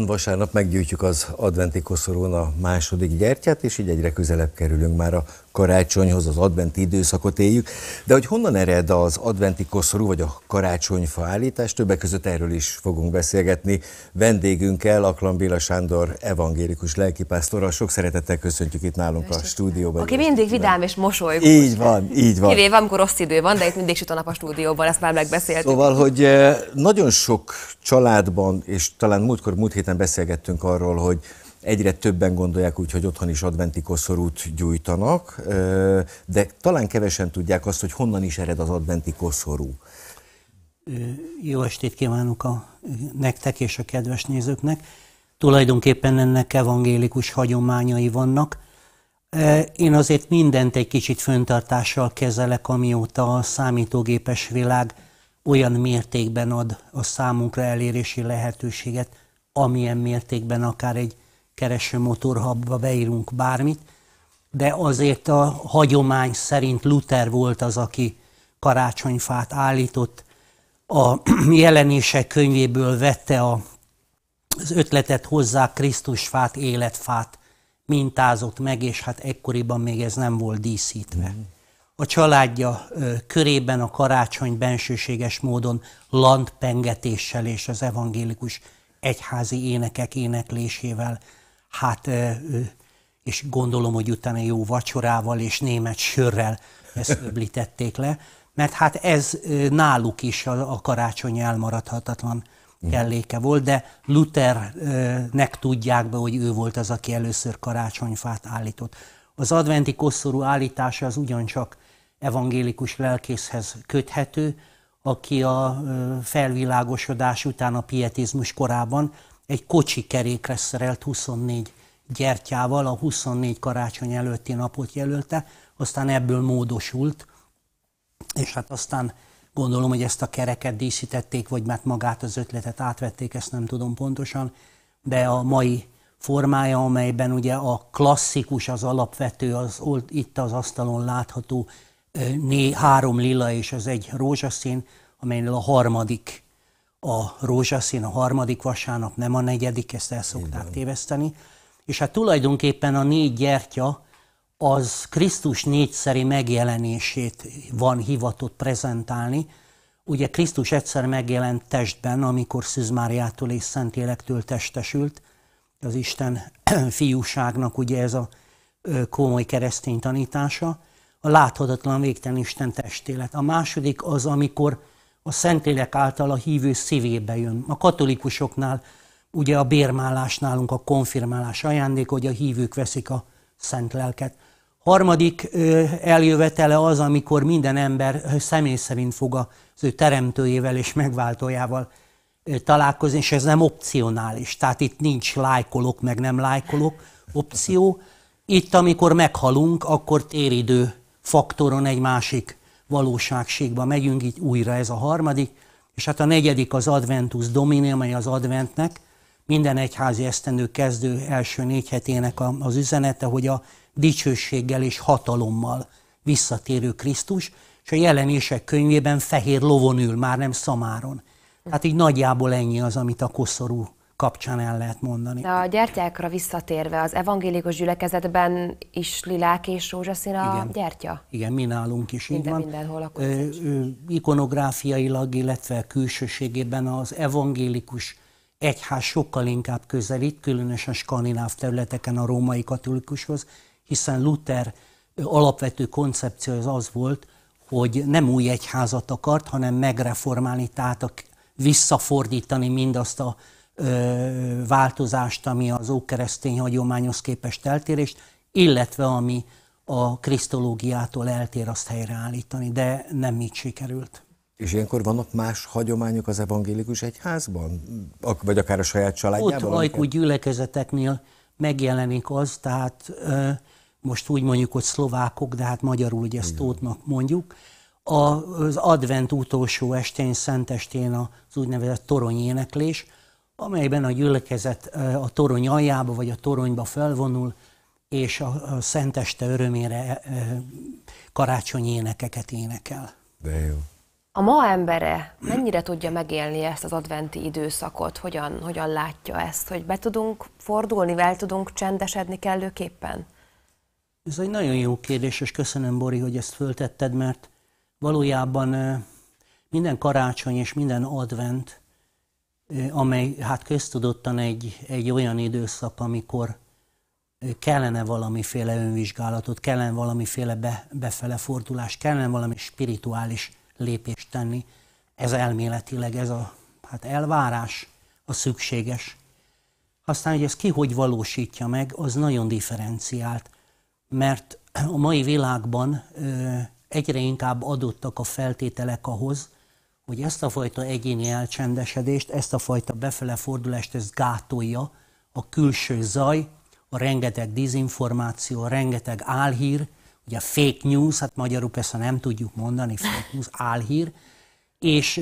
Szombaton vasárnap meggyűjtjük az adventi koszorón a második gyertyát, és így egyre közelebb kerülünk már a karácsonyhoz, az adventi időszakot éljük. De hogy honnan ered az adventi koszorú, vagy a karácsonyfa állítás, többek között erről is fogunk beszélgetni vendégünkkel, Aklan Béla Sándor evangélikus lelkipásztor. Sok szeretettel köszöntjük itt nálunk Köszönöm. a stúdióban. Aki mindig vidám és mosolygó. Így van, így van. Kivéve, amikor rossz idő van, de itt mindig süt a nap a stúdióban, ezt már megbeszéltük. Szóval, hogy eh, nagyon sok családban, és talán múltkor, múlt héten beszélgettünk arról, hogy Egyre többen gondolják úgy, hogy otthon is adventi koszorút gyújtanak, de talán kevesen tudják azt, hogy honnan is ered az adventi koszorú. Jó estét kívánok a, nektek és a kedves nézőknek. Tulajdonképpen ennek evangélikus hagyományai vannak. Én azért mindent egy kicsit föntartással kezelek, amióta a számítógépes világ olyan mértékben ad a számunkra elérési lehetőséget, amilyen mértékben akár egy kereső motorhabba beírunk bármit, de azért a hagyomány szerint Luther volt az, aki karácsonyfát állított, a jelenések könyvéből vette a, az ötletet hozzá, Krisztusfát, életfát mintázott meg, és hát ekkoriban még ez nem volt díszítve. Mhm. A családja ö, körében a karácsony bensőséges módon landpengetéssel és az evangélikus egyházi énekek éneklésével hát és gondolom, hogy utána jó vacsorával és német sörrel ezt öblítették le, mert hát ez náluk is a, karácsony elmaradhatatlan mhm. kelléke volt, de Luthernek tudják be, hogy ő volt az, aki először karácsonyfát állított. Az adventi koszorú állítása az ugyancsak evangélikus lelkészhez köthető, aki a felvilágosodás után a pietizmus korában egy kocsi kerékre szerelt 24 gyertyával a 24 karácsony előtti napot jelölte, aztán ebből módosult, és hát aztán gondolom, hogy ezt a kereket díszítették, vagy mert magát az ötletet átvették, ezt nem tudom pontosan, de a mai formája, amelyben ugye a klasszikus, az alapvető, az itt az asztalon látható né, három lila és az egy rózsaszín, amelynél a harmadik a rózsaszín a harmadik vasárnap, nem a negyedik, ezt el szokták Igen. téveszteni. És hát tulajdonképpen a négy gyertya az Krisztus négyszeri megjelenését van hivatott prezentálni. Ugye Krisztus egyszer megjelent testben, amikor Szűz Máriától és Szent Élektől testesült, az Isten fiúságnak ugye ez a komoly keresztény tanítása, a láthatatlan végtelen Isten testélet. A második az, amikor a Szentlélek által a hívő szívébe jön. A katolikusoknál ugye a bérmálás nálunk a konfirmálás ajándék, hogy a hívők veszik a szent lelket. Harmadik eljövetele az, amikor minden ember személy szerint fog az ő teremtőjével és megváltójával találkozni, és ez nem opcionális. Tehát itt nincs lájkolok, meg nem lájkolok opció. Itt, amikor meghalunk, akkor téridő faktoron egy másik valóságségba megyünk, így újra ez a harmadik, és hát a negyedik az Adventus Domini, amely az adventnek, minden egyházi esztendő kezdő első négy hetének az üzenete, hogy a dicsőséggel és hatalommal visszatérő Krisztus, és a jelenések könyvében fehér lovon ül, már nem szamáron. hát így nagyjából ennyi az, amit a koszorú kapcsán el lehet mondani. De a gyertyákra visszatérve, az evangélikus gyülekezetben is lilák és rózsaszín a Igen. gyertya? Igen, mi nálunk is Minden, így van. Mindenhol akkor ö, ö, Ikonográfiailag, illetve külsőségében az evangélikus egyház sokkal inkább közelít, különösen skandináv területeken a római katolikushoz, hiszen Luther alapvető koncepció az az volt, hogy nem új egyházat akart, hanem megreformálni, tehát a, visszafordítani mindazt a változást, ami az ókeresztény hagyományhoz képest eltérést, illetve ami a krisztológiától eltér, azt helyreállítani, de nem így sikerült. És ilyenkor vannak más hagyományok az evangélikus egyházban? Vagy akár a saját családjában? Ott ajkú gyülekezeteknél megjelenik az, tehát most úgy mondjuk, hogy szlovákok, de hát magyarul ugye tótnak mondjuk, az advent utolsó estén, szentestén az úgynevezett toronyéneklés, amelyben a gyülekezet a torony aljába vagy a toronyba felvonul, és a, szenteste örömére karácsonyi énekeket énekel. De jó. A ma embere mennyire tudja megélni ezt az adventi időszakot? Hogyan, hogyan látja ezt? Hogy be tudunk fordulni, vel tudunk csendesedni kellőképpen? Ez egy nagyon jó kérdés, és köszönöm, Bori, hogy ezt föltetted, mert valójában minden karácsony és minden advent amely hát köztudottan egy, egy olyan időszak, amikor kellene valamiféle önvizsgálatot, kellene valamiféle be, befele fordulás, kellene valami spirituális lépést tenni. Ez elméletileg, ez a hát elvárás, a szükséges. Aztán, hogy ez ki hogy valósítja meg, az nagyon differenciált, mert a mai világban egyre inkább adottak a feltételek ahhoz, hogy ezt a fajta egyéni elcsendesedést, ezt a fajta befele fordulást, ez gátolja a külső zaj, a rengeteg dizinformáció, a rengeteg álhír, ugye a fake news, hát magyarul persze nem tudjuk mondani, fake news, álhír, és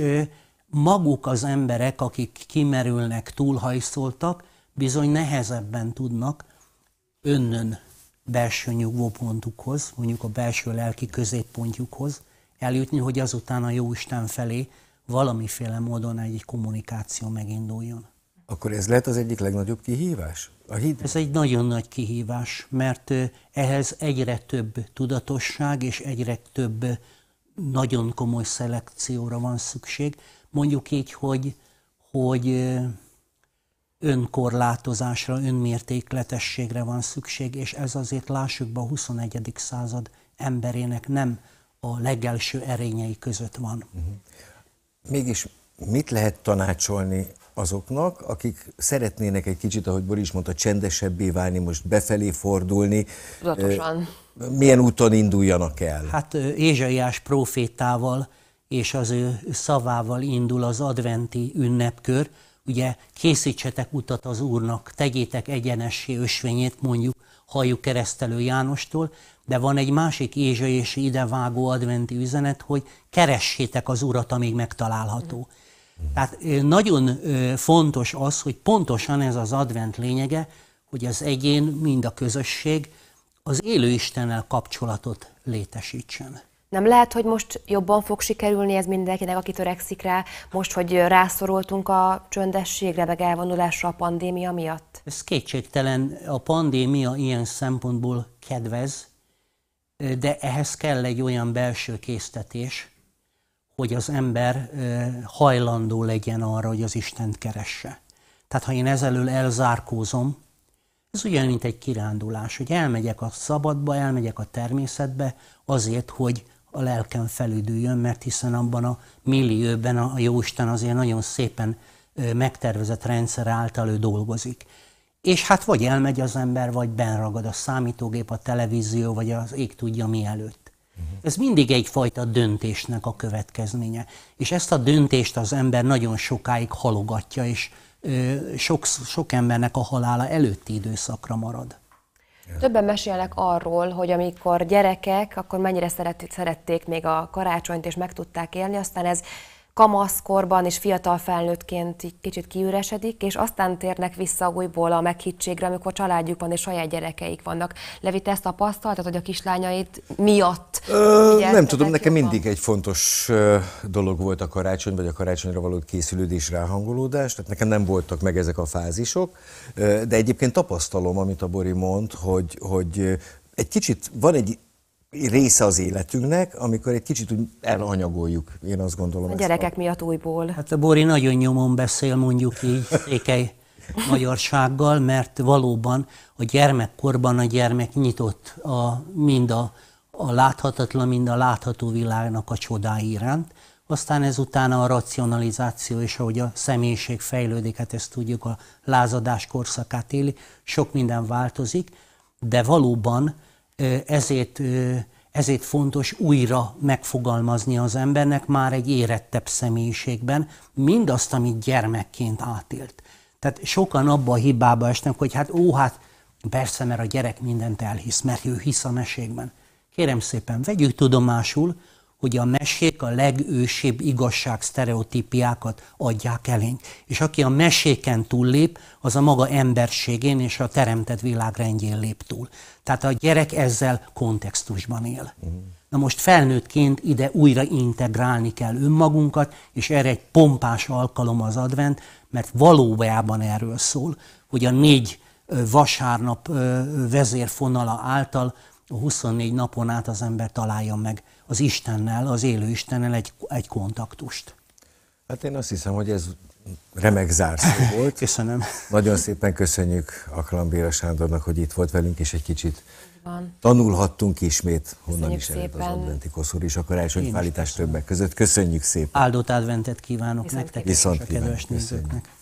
maguk az emberek, akik kimerülnek, túlhajszoltak, bizony nehezebben tudnak önnön belső nyugvópontukhoz, mondjuk a belső lelki középpontjukhoz eljutni, hogy azután a Jóisten felé valamiféle módon egy kommunikáció meginduljon. Akkor ez lehet az egyik legnagyobb kihívás? A híd? Ez egy nagyon nagy kihívás, mert ehhez egyre több tudatosság és egyre több nagyon komoly szelekcióra van szükség. Mondjuk így, hogy, hogy önkorlátozásra, önmértékletességre van szükség, és ez azért lássuk be a 21. század emberének nem a legelső erényei között van. Mhm. Mégis mit lehet tanácsolni azoknak, akik szeretnének egy kicsit, ahogy Boris mondta, csendesebbé válni, most befelé fordulni. Tudatosan. Milyen úton induljanak el? Hát Ézsaiás profétával és az ő szavával indul az adventi ünnepkör, ugye készítsetek utat az Úrnak, tegyétek egyenessé ösvényét, mondjuk halljuk keresztelő Jánostól, de van egy másik Ézsai és idevágó adventi üzenet, hogy keressétek az Urat, amíg megtalálható. Tehát nagyon fontos az, hogy pontosan ez az advent lényege, hogy az egyén, mind a közösség az élő Istennel kapcsolatot létesítsen. Nem lehet, hogy most jobban fog sikerülni ez mindenkinek, aki törekszik rá, most, hogy rászorultunk a csöndességre, meg elvonulásra a pandémia miatt? Ez kétségtelen. A pandémia ilyen szempontból kedvez, de ehhez kell egy olyan belső késztetés, hogy az ember hajlandó legyen arra, hogy az Istent keresse. Tehát ha én ezelől elzárkózom, ez ugyan, mint egy kirándulás, hogy elmegyek a szabadba, elmegyek a természetbe azért, hogy a lelkem felüdüljön, mert hiszen abban a millióben a Jóisten azért nagyon szépen megtervezett rendszer által ő dolgozik. És hát vagy elmegy az ember, vagy benragad a számítógép, a televízió, vagy az ég tudja mi előtt. Mhm. Ez mindig egyfajta döntésnek a következménye. És ezt a döntést az ember nagyon sokáig halogatja, és sok, sok embernek a halála előtti időszakra marad. Többen mesélnek arról, hogy amikor gyerekek, akkor mennyire szeret, szerették még a karácsonyt, és meg tudták élni, aztán ez kamaszkorban és fiatal felnőttként így kicsit kiüresedik, és aztán térnek vissza újból a meghittségre, amikor családjuk van és saját gyerekeik vannak. Levi, te ezt tapasztaltad, hogy a kislányait miatt? Ö, nem tudom, nekem jobban? mindig egy fontos dolog volt a karácsony, vagy a karácsonyra való készülődés, ráhangolódás, tehát nekem nem voltak meg ezek a fázisok, de egyébként tapasztalom, amit a Bori mond, hogy, hogy egy kicsit van egy része az életünknek, amikor egy kicsit úgy elanyagoljuk, én azt gondolom. A gyerekek a... miatt újból. Hát a Bori nagyon nyomon beszél mondjuk így székely magyarsággal, mert valóban a gyermekkorban a gyermek nyitott a, mind a, a láthatatlan, mind a látható világnak a csodái iránt. Aztán ezután a racionalizáció és ahogy a személyiség fejlődik, hát ezt tudjuk, a lázadás korszakát éli, sok minden változik, de valóban ezért, ezért fontos újra megfogalmazni az embernek már egy érettebb személyiségben mindazt, amit gyermekként átélt. Tehát sokan abba a hibába esnek, hogy hát ó, hát persze, mert a gyerek mindent elhisz, mert ő hisz a mesékben. Kérem szépen, vegyük tudomásul, hogy a mesék a legősibb igazság sztereotípiákat adják elénk. És aki a meséken túllép, az a maga emberségén és a teremtett világrendjén lép túl. Tehát a gyerek ezzel kontextusban él. Mhm. Na most felnőttként ide újra integrálni kell önmagunkat, és erre egy pompás alkalom az advent, mert valójában erről szól, hogy a négy vasárnap vezérfonala által a 24 napon át az ember találja meg az Istennel, az élő Istennel egy, egy kontaktust. Hát én azt hiszem, hogy ez remek zárszó volt. Köszönöm. Nagyon szépen köszönjük Aklambéra Sándornak, hogy itt volt velünk, és egy kicsit Van. tanulhattunk ismét, honnan köszönjük is ered az adventi koszor és a karácsony fállítás többek között. Köszönjük szépen. Áldott adventet kívánok Viszont nektek, és a kedves nézőknek.